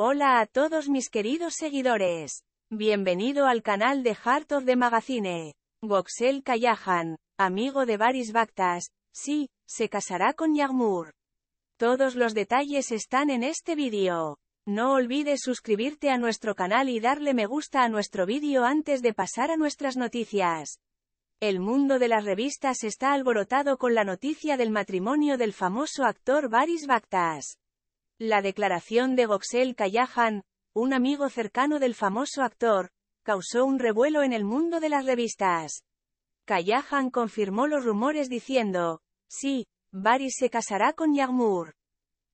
Hola a todos mis queridos seguidores. Bienvenido al canal de Heart of the Magazine. Voxel Kayahan, amigo de Baris Bactas, sí, se casará con Yagmur. Todos los detalles están en este vídeo. No olvides suscribirte a nuestro canal y darle me gusta a nuestro vídeo antes de pasar a nuestras noticias. El mundo de las revistas está alborotado con la noticia del matrimonio del famoso actor Baris Bactas. La declaración de Goxel Callahan, un amigo cercano del famoso actor, causó un revuelo en el mundo de las revistas. Callahan confirmó los rumores diciendo, sí, Baris se casará con Yagmur.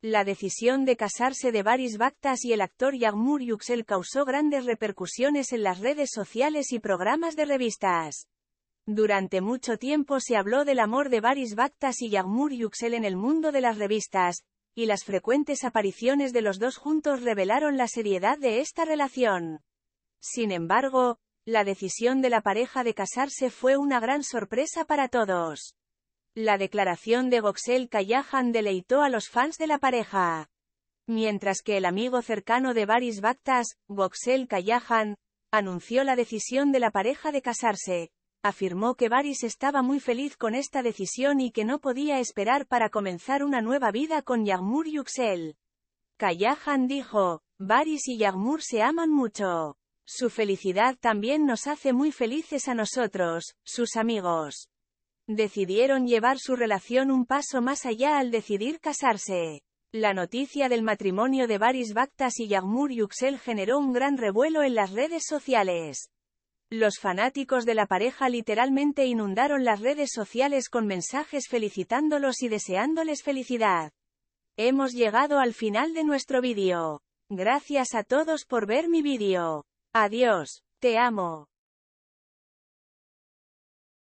La decisión de casarse de Baris Bactas y el actor Yagmur Yuxel causó grandes repercusiones en las redes sociales y programas de revistas. Durante mucho tiempo se habló del amor de Baris Bactas y Yagmur Yuxel en el mundo de las revistas, y las frecuentes apariciones de los dos juntos revelaron la seriedad de esta relación. Sin embargo, la decisión de la pareja de casarse fue una gran sorpresa para todos. La declaración de Voxel Callahan deleitó a los fans de la pareja. Mientras que el amigo cercano de Baris Bactas, Voxel Callahan, anunció la decisión de la pareja de casarse, afirmó que Baris estaba muy feliz con esta decisión y que no podía esperar para comenzar una nueva vida con Yarmur Yuxel. Kayahan dijo, Baris y Yarmur se aman mucho. Su felicidad también nos hace muy felices a nosotros, sus amigos. Decidieron llevar su relación un paso más allá al decidir casarse. La noticia del matrimonio de Baris Bactas y Yarmur Yuxel generó un gran revuelo en las redes sociales. Los fanáticos de la pareja literalmente inundaron las redes sociales con mensajes felicitándolos y deseándoles felicidad. Hemos llegado al final de nuestro vídeo. Gracias a todos por ver mi vídeo. Adiós, te amo.